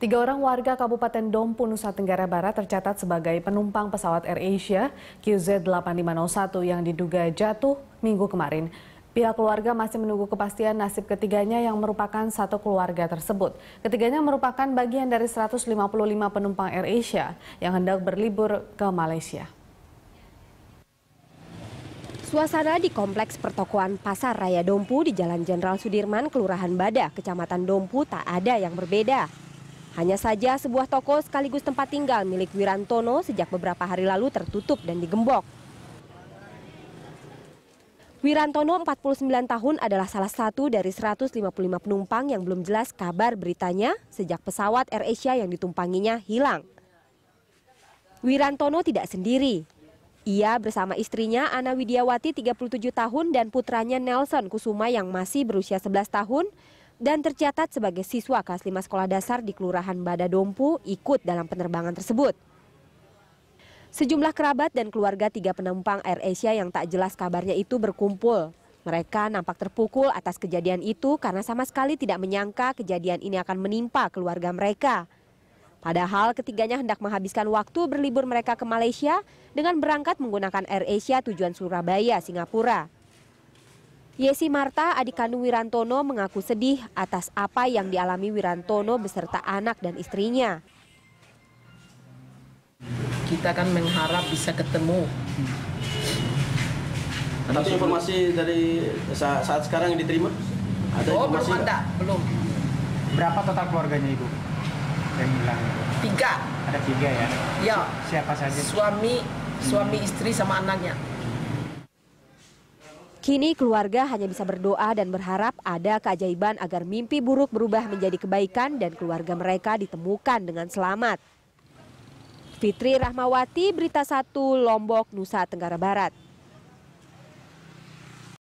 Tiga orang warga Kabupaten Dompu, Nusa Tenggara Barat tercatat sebagai penumpang pesawat Air Asia QZ8501 yang diduga jatuh minggu kemarin. Pihak keluarga masih menunggu kepastian nasib ketiganya yang merupakan satu keluarga tersebut. Ketiganya merupakan bagian dari 155 penumpang Air Asia yang hendak berlibur ke Malaysia. Suasana di kompleks pertokoan Pasar Raya Dompu di Jalan Jenderal Sudirman, Kelurahan Bada, Kecamatan Dompu tak ada yang berbeda. Hanya saja sebuah toko sekaligus tempat tinggal milik Wirantono sejak beberapa hari lalu tertutup dan digembok. Wirantono 49 tahun adalah salah satu dari 155 penumpang yang belum jelas kabar beritanya sejak pesawat Air Asia yang ditumpanginya hilang. Wirantono tidak sendiri. Ia bersama istrinya Ana Widiawati 37 tahun dan putranya Nelson Kusuma yang masih berusia 11 tahun dan tercatat sebagai siswa kelas 5 sekolah dasar di Kelurahan Badadompu ikut dalam penerbangan tersebut. Sejumlah kerabat dan keluarga tiga penumpang Air Asia yang tak jelas kabarnya itu berkumpul. Mereka nampak terpukul atas kejadian itu karena sama sekali tidak menyangka kejadian ini akan menimpa keluarga mereka. Padahal ketiganya hendak menghabiskan waktu berlibur mereka ke Malaysia dengan berangkat menggunakan Air Asia tujuan Surabaya, Singapura. Yesi Marta, adik kandung Wirantono, mengaku sedih atas apa yang dialami Wirantono beserta anak dan istrinya. Kita kan mengharap bisa ketemu. Ada informasi dari saat sekarang yang diterima? Ada oh, belum ada, belum. Berapa total keluarganya ibu yang bilang. Tiga. Ada tiga ya? Ya. Siapa saja? Suami, suami hmm. istri sama anaknya. Kini keluarga hanya bisa berdoa dan berharap ada keajaiban agar mimpi buruk berubah menjadi kebaikan dan keluarga mereka ditemukan dengan selamat. Fitri Rahmawati, Berita 1, Lombok, Nusa Tenggara Barat.